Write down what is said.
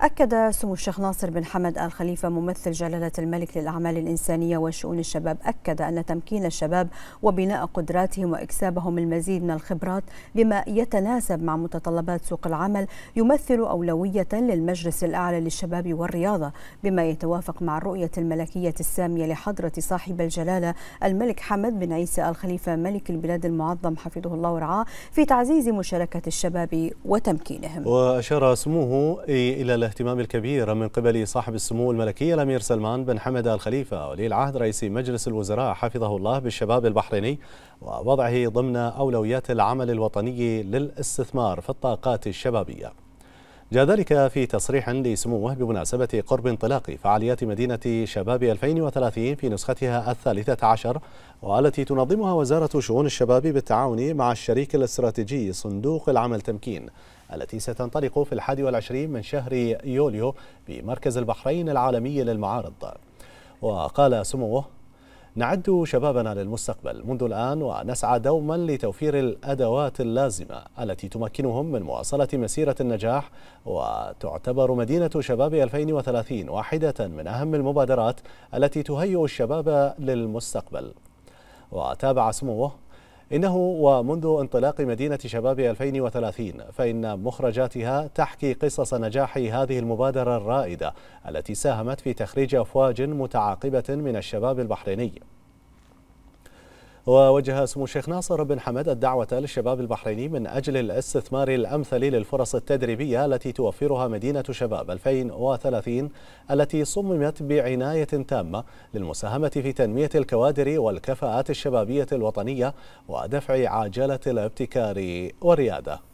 أكد سمو الشيخ ناصر بن حمد آل خليفة ممثل جلالة الملك للأعمال الإنسانية وشؤون الشباب أكد أن تمكين الشباب وبناء قدراتهم وإكسابهم المزيد من الخبرات بما يتناسب مع متطلبات سوق العمل يمثل أولوية للمجلس الأعلى للشباب والرياضة بما يتوافق مع الرؤية الملكية السامية لحضرة صاحب الجلالة الملك حمد بن عيسى آل خليفة ملك البلاد المعظم حفظه الله ورعاه في تعزيز مشاركة الشباب وتمكينهم وأشار سموه إلى الاهتمام الكبير من قبل صاحب السمو الملكي الأمير سلمان بن حمد الخليفة ولي العهد رئيس مجلس الوزراء حفظه الله بالشباب البحريني ووضعه ضمن أولويات العمل الوطني للاستثمار في الطاقات الشبابية جاء ذلك في تصريح لسموه بمناسبة قرب انطلاق فعاليات مدينة شباب 2030 في نسختها الثالثة عشر والتي تنظمها وزارة شؤون الشباب بالتعاون مع الشريك الاستراتيجي صندوق العمل تمكين التي ستنطلق في الحادي والعشرين من شهر يوليو بمركز البحرين العالمي للمعارض وقال سموه نعد شبابنا للمستقبل منذ الآن ونسعى دوما لتوفير الأدوات اللازمة التي تمكنهم من مواصلة مسيرة النجاح وتعتبر مدينة شباب 2030 واحدة من أهم المبادرات التي تهيئ الشباب للمستقبل وتابع سموه إنه ومنذ انطلاق مدينة شباب 2030 فإن مخرجاتها تحكي قصص نجاح هذه المبادرة الرائدة التي ساهمت في تخريج أفواج متعاقبة من الشباب البحريني ووجه سمو الشيخ ناصر بن حمد الدعوة للشباب البحريني من أجل الاستثمار الأمثل للفرص التدريبية التي توفرها مدينة شباب 2030 التي صممت بعناية تامة للمساهمة في تنمية الكوادر والكفاءات الشبابية الوطنية ودفع عجلة الابتكار والريادة